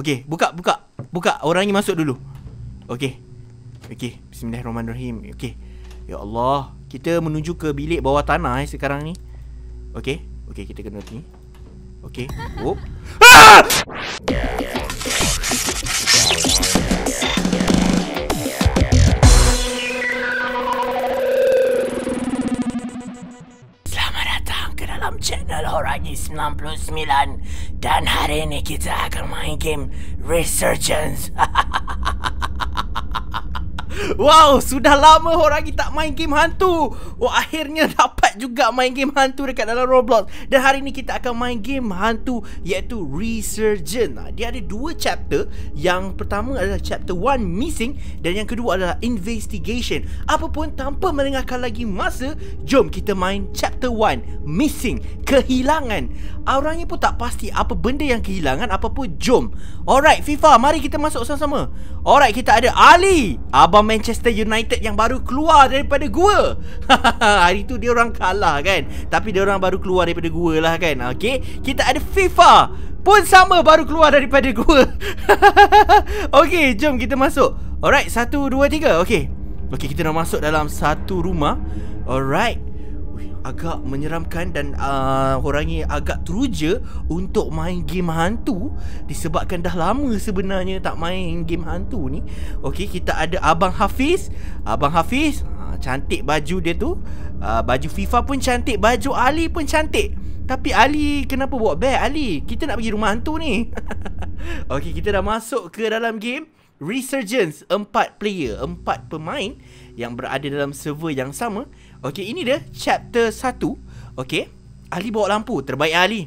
Okey, buka, buka. Buka, orang ni masuk dulu. Okey. Okey, bismillahirrahmanirrahim. Okey. Ya Allah, kita menuju ke bilik bawah tanah eh sekarang ni. Okey. Okey, kita kena ni. Okey. Oh. Ah! Horagi 99 dan hari ini kita akan main game Resurgence. Wow, sudah lama orang tak main game hantu. Wah, oh, akhirnya dapat juga main game hantu dekat dalam Roblox. Dan hari ini kita akan main game hantu iaitu Resurgent. Ah, dia ada dua chapter. Yang pertama adalah chapter 1 Missing dan yang kedua adalah Investigation. Apapun tanpa melengahkan lagi masa, jom kita main chapter 1 Missing, kehilangan. Orangnya pun tak pasti apa benda yang kehilangan, apapun jom. Alright, FIFA, mari kita masuk sama-sama. Alright, kita ada Ali. Abang main Manchester United yang baru keluar daripada gua. Hari tu dia orang kalah kan. Tapi dia orang baru keluar daripada gua lah kan. Okey, kita ada FIFA pun sama baru keluar daripada gua. Okey, jom kita masuk. Alright, 1 2 3. Okey. Okey, kita nak masuk dalam satu rumah. Alright agak menyeramkan dan uh, orangnya agak teruja untuk main game hantu disebabkan dah lama sebenarnya tak main game hantu ni. Okey, kita ada Abang Hafiz. Abang Hafiz, ha, cantik baju dia tu. Uh, baju FIFA pun cantik, baju Ali pun cantik. Tapi Ali kenapa buat bag Ali? Kita nak pergi rumah hantu ni. Okey, kita dah masuk ke dalam game Resurgence 4 player, 4 pemain yang berada dalam server yang sama. Okay, ini dia chapter 1. okay? Ali bawa lampu, terbaik Ali.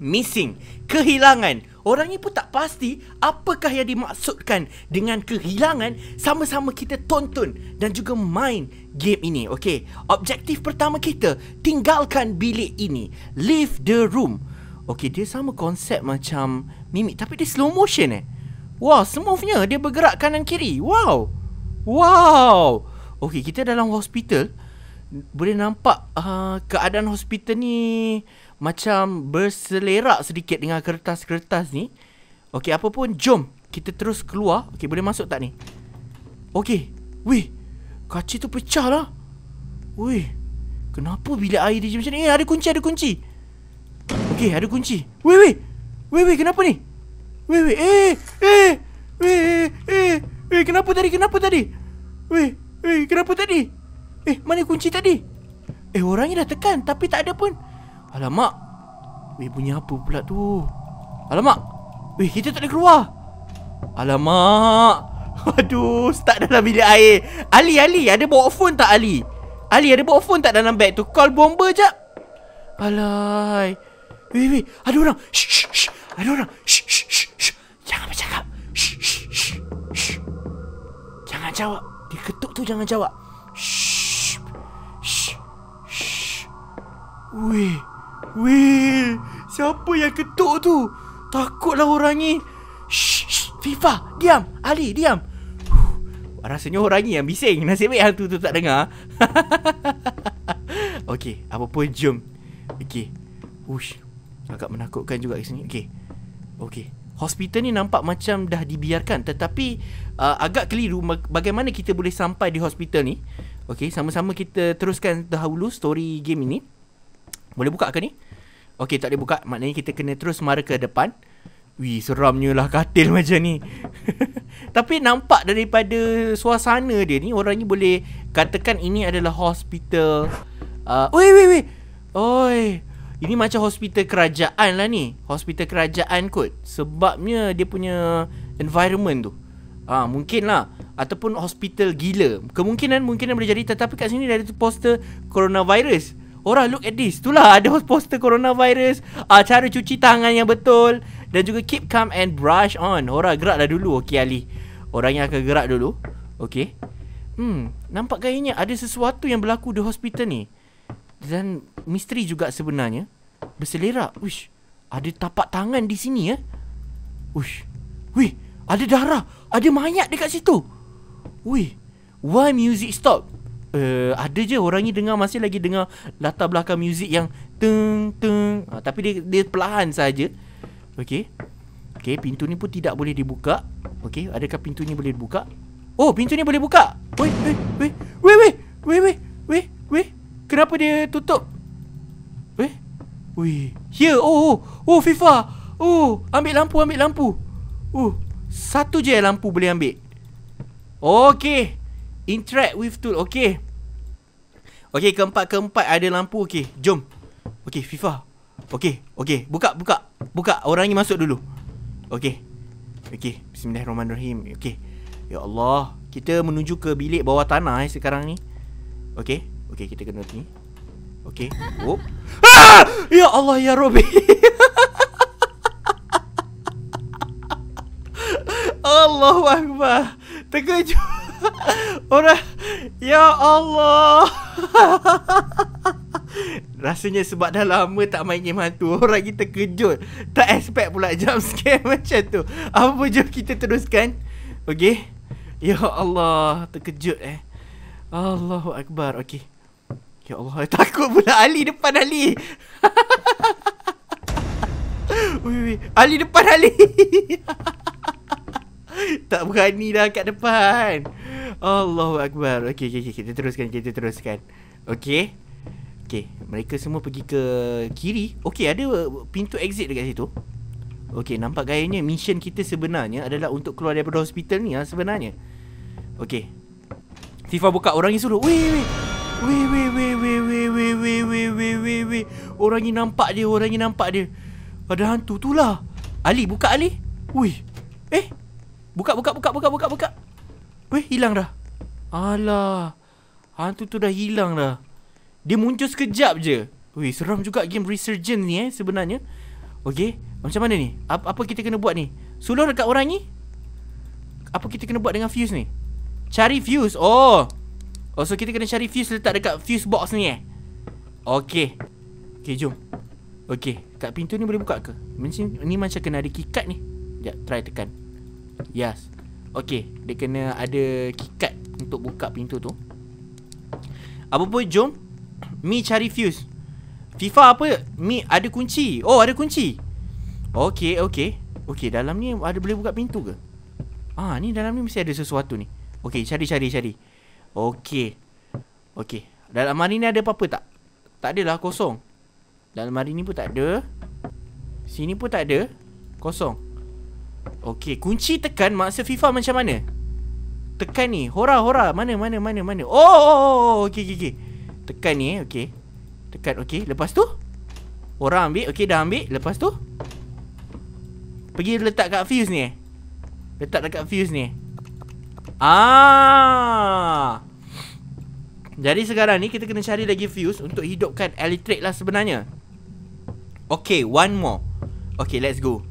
Missing, kehilangan. Orangnya pun tak pasti apakah yang dimaksudkan dengan kehilangan sama-sama kita tonton dan juga main game ini. okay? objektif pertama kita tinggalkan bilik ini. Leave the room. Okay, dia sama konsep macam mimik tapi dia slow motion eh. Wah, smoothnya dia bergerak kanan kiri. Wow. Wow. Okay, kita dalam hospital boleh nampak uh, keadaan hospital ni macam berselerak sedikit dengan kertas-kertas ni. Okey, apa pun, jom kita terus keluar. Okey, boleh masuk tak ni? Okey. Wih, kaca tu pecah lah. Weh, kenapa bilik air dia macam ni? Eh, ada kunci, ada kunci. Okey, ada kunci. Wih, wih, wih, weh, kenapa ni? Wih, wih, Eh, eh. wih, eh, eh, wih, kenapa tadi? Kenapa tadi? Wih, wih, kenapa tadi? Eh, mana kunci tadi? Eh, orangnya dah tekan tapi tak ada pun. Alamak. Weh, bunyi apa pula tu? Alamak. Weh, kita tak boleh keluar. Alamak. Aduh, start dalam bilik air. Ali, Ali, ada bawa phone tak Ali? Ali, ada bawa phone tak dalam beg tu? Call bomber jap. Alai. Weh, weh, ada orang. Shh, shh, shh. Ada orang. Shh, shh, shh. Jangan bercakap. Jangan jawab. Dia ketuk tu jangan jawab. Weh, weh, siapa yang ketuk tu? Takutlah orang ni. Shh, shh, FIFA, diam. Ali, diam. Huh, rasanya orang ni yang bising. Nasib baik hantu tu tak dengar. okay, apa pun jom. Okay. Ush, agak menakutkan juga kat sini. Okay. Okay. Hospital ni nampak macam dah dibiarkan tetapi uh, agak keliru bagaimana kita boleh sampai di hospital ni. Okay, sama-sama kita teruskan dahulu story game ini. Boleh buka ke ni? Okey, tak boleh buka. Maknanya kita kena terus mara ke depan. Wih, seramnya lah katil macam ni. Tapi nampak daripada suasana dia ni, orang ni boleh katakan ini adalah hospital. Uh, wih, wih, wih. Oi. Ini macam hospital kerajaan lah ni. Hospital kerajaan kot. Sebabnya dia punya environment tu. Ha, mungkin lah. Ataupun hospital gila. Kemungkinan, mungkinan boleh jadi. Tetapi kat sini dia ada poster coronavirus. Orang look at this Itulah ada poster coronavirus uh, Cara cuci tangan yang betul Dan juga keep calm and brush on Orang geraklah dulu okay Ali Orang yang akan gerak dulu okay. Hmm Nampak kayaknya ada sesuatu yang berlaku di hospital ni Dan misteri juga sebenarnya Berselerak Wish Ada tapak tangan di sini ya eh? Wish Wih Ada darah Ada mayat dekat situ Wih Why music stop? uh, ada je orang ni dengar masih lagi dengar latar belakang muzik yang teng teng ha, tapi dia dia perlahan saja okey okey pintu ni pun tidak boleh dibuka okey adakah pintu ni boleh dibuka oh pintu ni boleh buka wei wei wei wei wei wei wei wei, wei. kenapa dia tutup wei wei here oh oh oh fifa oh ambil lampu ambil lampu oh satu je lampu boleh ambil Okey, Interact with tool Okay Okay keempat-keempat ada lampu Okay jom Okay FIFA Okay Okay buka buka Buka orang ni masuk dulu Okay Okay Bismillahirrahmanirrahim Okay Ya Allah Kita menuju ke bilik bawah tanah eh sekarang ni Okay Okay kita kena ni Okay Oop ah! Ya Allah ya Robi Allahu Akbar Terkejut Orang Ya Allah Rasanya sebab dah lama tak main game hantu Orang kita kejut Tak expect pula jump scare macam tu Apa jom kita teruskan Okay Ya Allah Terkejut eh Allahu Akbar Okay Ya Allah Takut pula Ali depan Ali Ui, ui. Ali depan Ali tak berani dah kat depan. Allahu akbar. Okey okey okey kita teruskan kita teruskan. Okey. Okey, mereka semua pergi ke kiri. Okey, ada pintu exit dekat situ. Okey, nampak gayanya mission kita sebenarnya adalah untuk keluar daripada hospital ni lah sebenarnya. Okey. Tifa buka orang ni suruh. Wei wei. Wei wei wei wei wei wei wei wei wei wei wei. Orang ni nampak dia, orang ni nampak dia. Ada hantu tu lah. Ali buka Ali. Wei. Eh, Buka, buka, buka, buka, buka, buka. Weh, hilang dah. Alah. Hantu ah, tu dah hilang dah. Dia muncul sekejap je. Weh, seram juga game Resurgent ni eh sebenarnya. Okey, macam mana ni? Apa, apa kita kena buat ni? Suluh dekat orang ni? Apa kita kena buat dengan fuse ni? Cari fuse. Oh. Oh, so kita kena cari fuse letak dekat fuse box ni eh. Okey. Okey, jom. Okey, kat pintu ni boleh buka ke? Macam ni macam kena ada kikat ni. Jap, try tekan. Yes Okay Dia kena ada Kikat Untuk buka pintu tu Apa pun jom Mi cari fuse FIFA apa Mi ada kunci Oh ada kunci Okay okay Okay dalam ni Ada boleh buka pintu ke Ah ni dalam ni Mesti ada sesuatu ni Okay cari cari cari Okay Okay Dalam mari ni ada apa-apa tak Tak adalah kosong Dalam mari ni pun tak ada Sini pun tak ada Kosong Okey, kunci tekan masa FIFA macam mana? Tekan ni. Hora hora, mana mana mana mana. Oh, oh, oh. oh, oh okey okey okey. Tekan ni, okey. Tekan okey. Lepas tu orang ambil, okey dah ambil. Lepas tu pergi letak kat fuse ni. Eh? Letak dekat fuse ni. Ah. Jadi sekarang ni kita kena cari lagi fuse untuk hidupkan elektrik lah sebenarnya. Okey, one more. Okey, let's go.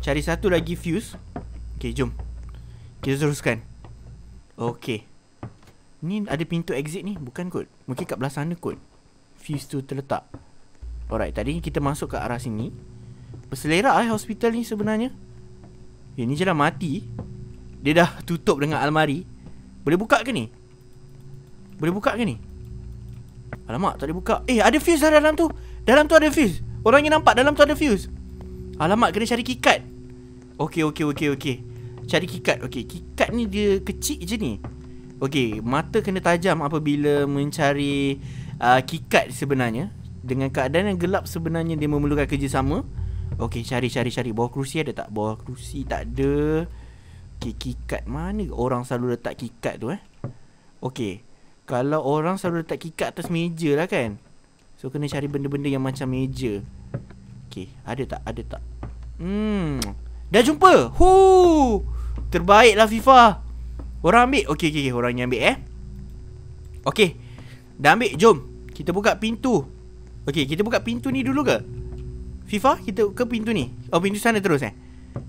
Cari satu lagi fuse Okay jom Kita teruskan Okay Ni ada pintu exit ni Bukan kot Mungkin kat belah sana kot Fuse tu terletak Alright tadi kita masuk ke arah sini Berselerak lah hospital ni sebenarnya Ya ni je mati Dia dah tutup dengan almari Boleh buka ke ni? Boleh buka ke ni? Alamak tak boleh buka Eh ada fuse lah dalam tu Dalam tu ada fuse Orang ni nampak dalam tu ada fuse Alamak kena cari kikat Okey okey okey okey. Cari kikat. Okey, kikat ni dia kecil je ni. Okey, mata kena tajam apabila mencari uh, kikat sebenarnya. Dengan keadaan yang gelap sebenarnya dia memerlukan kerjasama. Okey, cari cari cari bawah kerusi ada tak? Bawah kerusi tak ada. Okey, kikat mana orang selalu letak kikat tu eh? Okey. Kalau orang selalu letak kikat atas meja lah kan. So kena cari benda-benda yang macam meja. Okey, ada tak? Ada tak? Hmm. Dah jumpa. Hu. Terbaiklah FIFA. Orang ambil. Okey okey okey, orang yang ambil eh. Okey. Dah ambil, jom. Kita buka pintu. Okey, kita buka pintu ni dulu ke? FIFA, kita ke pintu ni. Oh, pintu sana terus eh.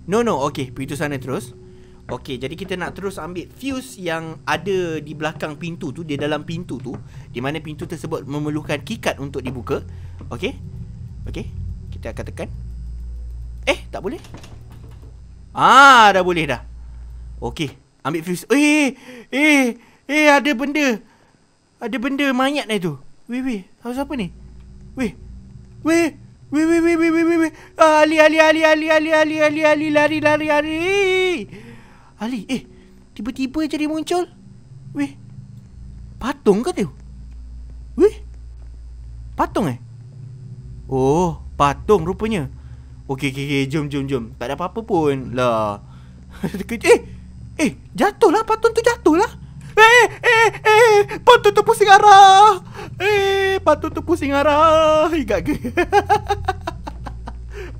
No no, okey, pintu sana terus. Okey, jadi kita nak terus ambil fuse yang ada di belakang pintu tu, di dalam pintu tu, di mana pintu tersebut memerlukan keycard untuk dibuka. Okey. Okey. Kita akan tekan. Eh, tak boleh. Ah, dah boleh dah. Okey, ambil fuse. Eh, eh, eh, eh ada benda. Ada benda mayat ni tu. Weh, weh, kau siapa ni? Weh. Weh. Weh, weh, weh, weh, weh, weh. Ah, ali, ali, ali, ali, ali, ali, ali, ali, lari, lari, lari. Ali, eh. Tiba-tiba jadi muncul. Weh. Patung ke tu? Weh. Patung eh? Oh, patung rupanya. Okey okey okay, jom jom jom. Tak ada apa-apa pun. Lah. eh. Eh, jatuh lah patung tu jatuh lah. Eh eh eh patung tu pusing arah. Eh patung tu pusing arah. Ingat ke?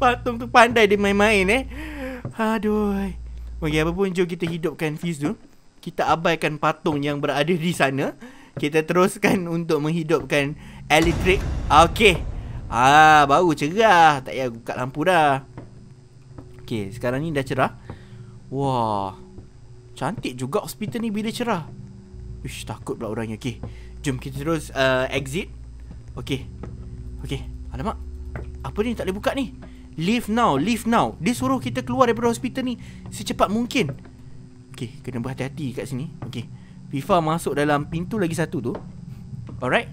patung tu pandai dia main-main eh. Aduh. Okey apa pun jom kita hidupkan fuse tu. Kita abaikan patung yang berada di sana. Kita teruskan untuk menghidupkan elektrik. Okey. Ah, baru cerah. Tak payah buka lampu dah. Okey, sekarang ni dah cerah. Wah. Cantik juga hospital ni bila cerah. Ish, takut pula orangnya. Okey. Jom kita terus uh, exit. Okey. Okey. Alamak. Apa ni tak boleh buka ni? Leave now, leave now. Dia suruh kita keluar daripada hospital ni secepat mungkin. Okey, kena berhati-hati kat sini. Okey. FIFA masuk dalam pintu lagi satu tu. Alright.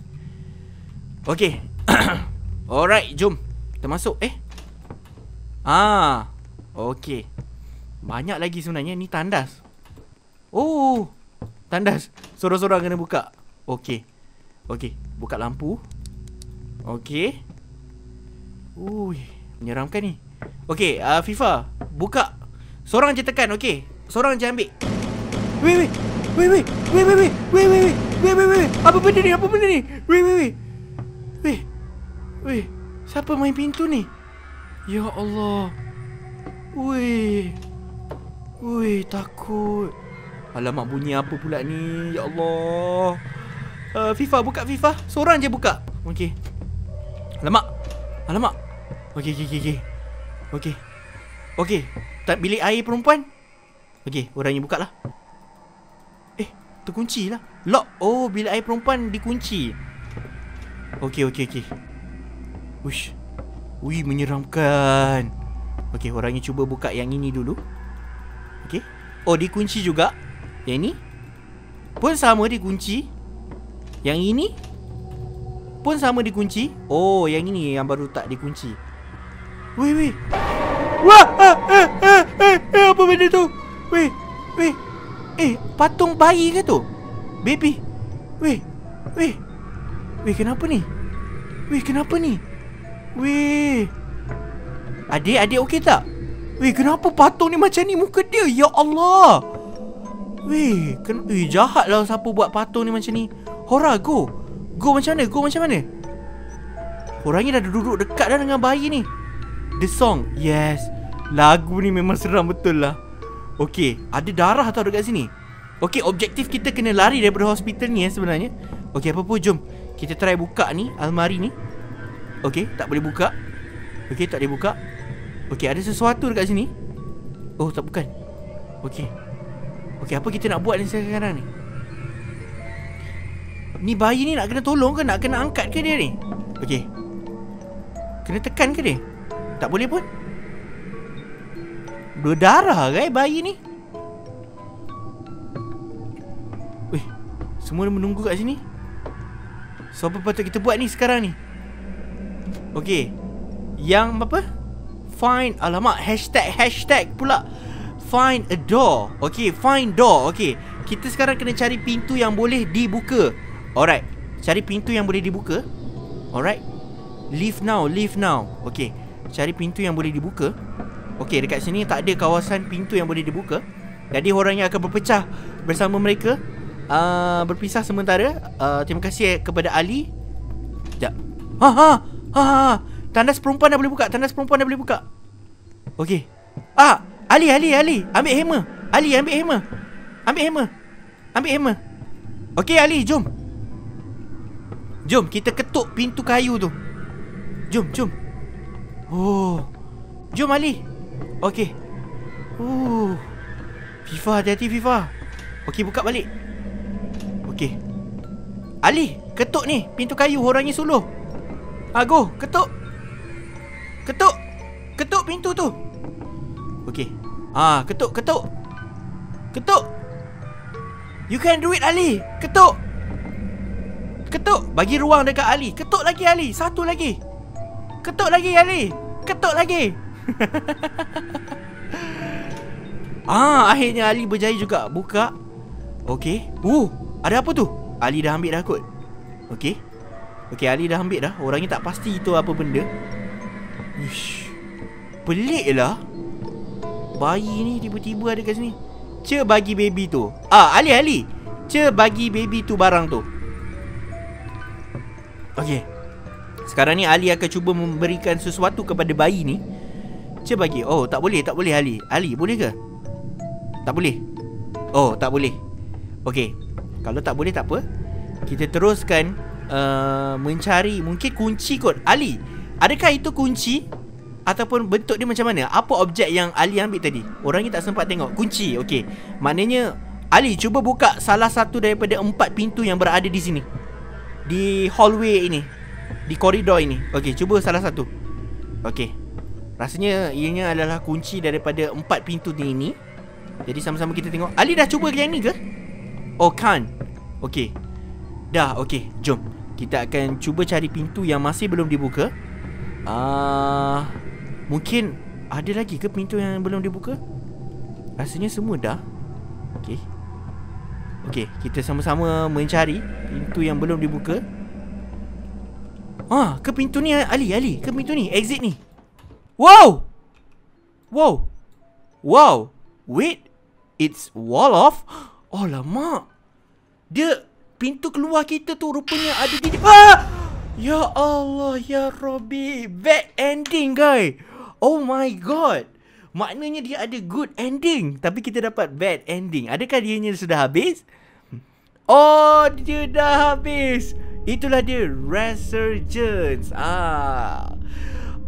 Okey. Alright, jom. Kita masuk eh. Ah. okay. Banyak lagi sebenarnya ni tandas. Oh. Tandas. Sorang-sorang kena buka. Okay, okay. buka lampu. Okay. Ui, menyeramkan ni. Okay, uh, ah, FIFA, buka. Sorang je tekan, okey. Sorang je ambil. Wei, wei. Wei, wei. Wei, wei, wei. Wei, wei, wei. Wei, wei, wei. Apa benda ni? Apa benda ni? Wei, wei, wei. Wei. Weh, siapa main pintu ni? Ya Allah. Weh. Weh, takut. Alamak, bunyi apa pula ni? Ya Allah. Uh, FIFA, buka FIFA. Seorang je buka. Okey. Alamak. Alamak. Okey, okey, okey. Okey. Okey. Tak bilik air perempuan? Okey, orangnya buka lah. Eh, terkunci lah. Lock. Oh, bilik air perempuan dikunci. Okey, okey, okey. Wish. Wih, menyeramkan. Okey, orang ni cuba buka yang ini dulu. Okey. Oh, dikunci juga. Yang ini pun sama dikunci. Yang ini pun sama dikunci. Oh, yang ini yang baru tak dikunci. Wih, wih. Wah, eh, eh, eh, eh, apa benda tu? Wih, wih. Eh, patung bayi ke tu? Baby. Wih, wih. Wih, kenapa ni? Wih, kenapa ni? Weh. Adik-adik okey tak? Weh, kenapa patung ni macam ni muka dia? Ya Allah. Weh, ken Weh, lah siapa buat patung ni macam ni. Hora, go. Go macam mana? Go macam mana? Orang ni dah duduk dekat dah dengan bayi ni. The song. Yes. Lagu ni memang seram betul lah. Okay, ada darah tau dekat sini. Okay, objektif kita kena lari daripada hospital ni ya sebenarnya. Okay apa pun jom. Kita try buka ni almari ni. Okey, tak boleh buka Okey, tak boleh buka Okey, ada sesuatu dekat sini Oh tak bukan Okey. Okey, apa kita nak buat ni sekarang ni Ni bayi ni nak kena tolong ke Nak kena angkat ke dia ni Okey. Kena tekan ke dia Tak boleh pun Berdarah kan right, eh, bayi ni Weh Semua menunggu kat sini So apa patut kita buat ni sekarang ni Okey. Yang apa? Find alamat hashtag hashtag pula. Find a door. Okey, find door. Okey. Kita sekarang kena cari pintu yang boleh dibuka. Alright. Cari pintu yang boleh dibuka. Alright. Leave now, leave now. Okey. Cari pintu yang boleh dibuka. Okey, dekat sini tak ada kawasan pintu yang boleh dibuka. Jadi orang yang akan berpecah bersama mereka uh, berpisah sementara. Uh, terima kasih kepada Ali. Jap. Ha ha. Ah, ah, ah, tandas perempuan dah boleh buka. Tandas perempuan dah boleh buka. Okey. Ah, Ali, Ali, Ali. Ambil hammer. Ali, ambil hammer. Ambil hammer. Ambil hammer. Okey, Ali, jom. Jom, kita ketuk pintu kayu tu. Jom, jom. Oh. Jom, Ali. Okey. Oh. FIFA, hati-hati FIFA. Okey, buka balik. Okey. Ali, ketuk ni pintu kayu orangnya suluh. Ago, ketuk. Ketuk. Ketuk pintu tu. Okey. Ah, ketuk, ketuk. Ketuk. You can do it Ali. Ketuk. Ketuk. Bagi ruang dekat Ali. Ketuk lagi Ali. Satu lagi. Ketuk lagi Ali. Ketuk lagi. ah, akhirnya Ali berjaya juga buka. Okey. Uh, ada apa tu? Ali dah ambil dah kot. Okey. Okey, Ali dah ambil dah. Orangnya tak pasti itu apa benda. Ish. lah. Bayi ni tiba-tiba ada kat sini. Cek bagi baby tu. Ah, Ali, Ali. Cek bagi baby tu barang tu. Okey. Sekarang ni Ali akan cuba memberikan sesuatu kepada bayi ni. Cek bagi. Oh, tak boleh, tak boleh Ali. Ali, boleh ke? Tak boleh. Oh, tak boleh. Okey. Kalau tak boleh tak apa. Kita teruskan uh, mencari mungkin kunci kot. Ali, adakah itu kunci ataupun bentuk dia macam mana? Apa objek yang Ali ambil tadi? Orang ni tak sempat tengok. Kunci, okey. Maknanya Ali cuba buka salah satu daripada empat pintu yang berada di sini. Di hallway ini. Di koridor ini. Okey, cuba salah satu. Okey. Rasanya ianya adalah kunci daripada empat pintu ni ini. Jadi sama-sama kita tengok. Ali dah cuba yang ni ke? Oh, kan. Okey. Dah, okey, jom. Kita akan cuba cari pintu yang masih belum dibuka. Ah, uh, mungkin ada lagi ke pintu yang belum dibuka? Rasanya semua dah. Okey. Okey, kita sama-sama mencari pintu yang belum dibuka. Ah, ke pintu ni Ali, Ali, ke pintu ni, exit ni. Wow! Wow. Wow. Wait. It's wall off. Oh, lama. Dia pintu keluar kita tu rupanya ada di ah! Ya Allah ya Robi, bad ending guys. Oh my god. Maknanya dia ada good ending tapi kita dapat bad ending. Adakah dia nya sudah habis? Oh, dia dah habis. Itulah dia Resurgence. Ah.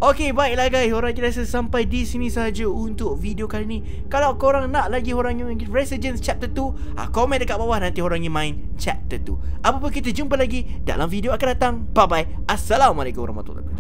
Okey, baiklah guys. Orang kita rasa sampai di sini saja untuk video kali ni. Kalau korang nak lagi orang yang Resurgence Chapter 2, ah, komen dekat bawah nanti orang yang main Chapter 2. Apa pun kita jumpa lagi dalam video akan datang. Bye-bye. Assalamualaikum warahmatullahi wabarakatuh.